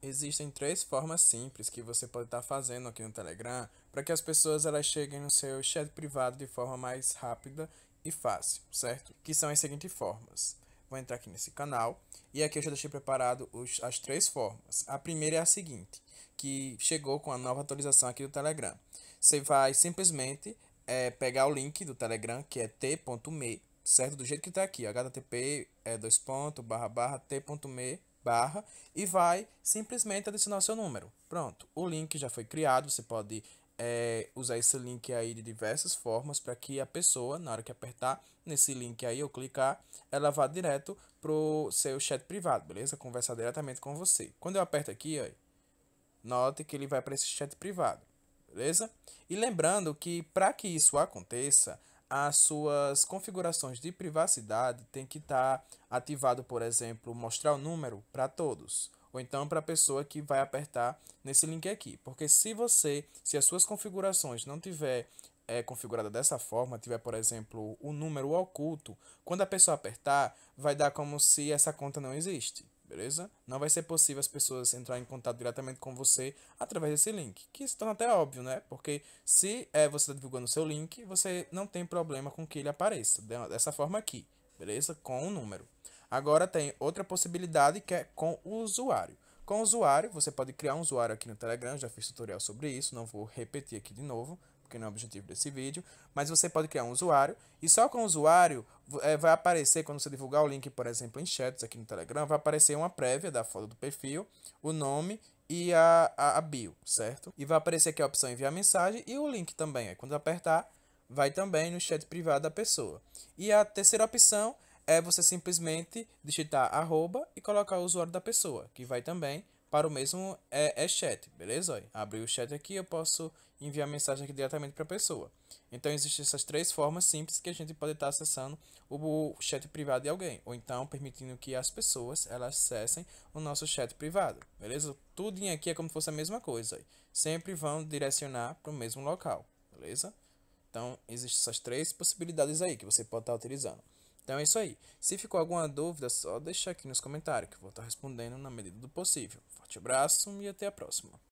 Existem três formas simples que você pode estar fazendo aqui no Telegram para que as pessoas elas cheguem no seu chat privado de forma mais rápida e fácil, certo? Que são as seguintes formas. Vou entrar aqui nesse canal e aqui eu já deixei preparado os, as três formas. A primeira é a seguinte, que chegou com a nova atualização aqui do Telegram. Você vai simplesmente é, pegar o link do Telegram, que é t.me, certo? Do jeito que está aqui, http é, dois ponto, barra, barra, t.me barra e vai simplesmente adicionar o seu número. Pronto, o link já foi criado, você pode é, usar esse link aí de diversas formas para que a pessoa, na hora que apertar nesse link aí ou clicar, ela vá direto pro seu chat privado, beleza? Conversar diretamente com você. Quando eu aperto aqui, ó, note que ele vai para esse chat privado, beleza? E lembrando que para que isso aconteça, as suas configurações de privacidade tem que estar tá ativado, por exemplo, mostrar o número para todos, ou então para a pessoa que vai apertar nesse link aqui. Porque se você, se as suas configurações não tiver é, configurada dessa forma, tiver, por exemplo, o um número oculto, quando a pessoa apertar, vai dar como se essa conta não existe beleza? Não vai ser possível as pessoas entrarem em contato diretamente com você através desse link, que se torna até óbvio, né? Porque se é, você está divulgando o seu link, você não tem problema com que ele apareça, dessa forma aqui, beleza? Com o um número. Agora tem outra possibilidade que é com o usuário. Com o usuário, você pode criar um usuário aqui no Telegram, já fiz tutorial sobre isso, não vou repetir aqui de novo, que não é o objetivo desse vídeo, mas você pode criar um usuário e só com o usuário é, vai aparecer, quando você divulgar o link, por exemplo, em chats aqui no Telegram, vai aparecer uma prévia da foto do perfil, o nome e a, a, a bio, certo? E vai aparecer aqui a opção enviar mensagem e o link também. Aí quando apertar, vai também no chat privado da pessoa. E a terceira opção é você simplesmente digitar arroba e colocar o usuário da pessoa, que vai também para o mesmo é, é chat, beleza? Olha, abri o chat aqui, eu posso enviar mensagem aqui diretamente para a pessoa. Então, existem essas três formas simples que a gente pode estar acessando o, chat privado de alguém, ou então permitindo que as pessoas elas acessem o nosso chat privado, beleza? Tudo em aqui é como se fosse a mesma coisa, sempre vão direcionar para o mesmo local, beleza? Então, existem essas três possibilidades aí que você pode estar utilizando. Então é isso aí. Se ficou alguma dúvida, só deixar aqui nos comentários que eu vou estar respondendo na medida do possível. Forte abraço e até a próxima.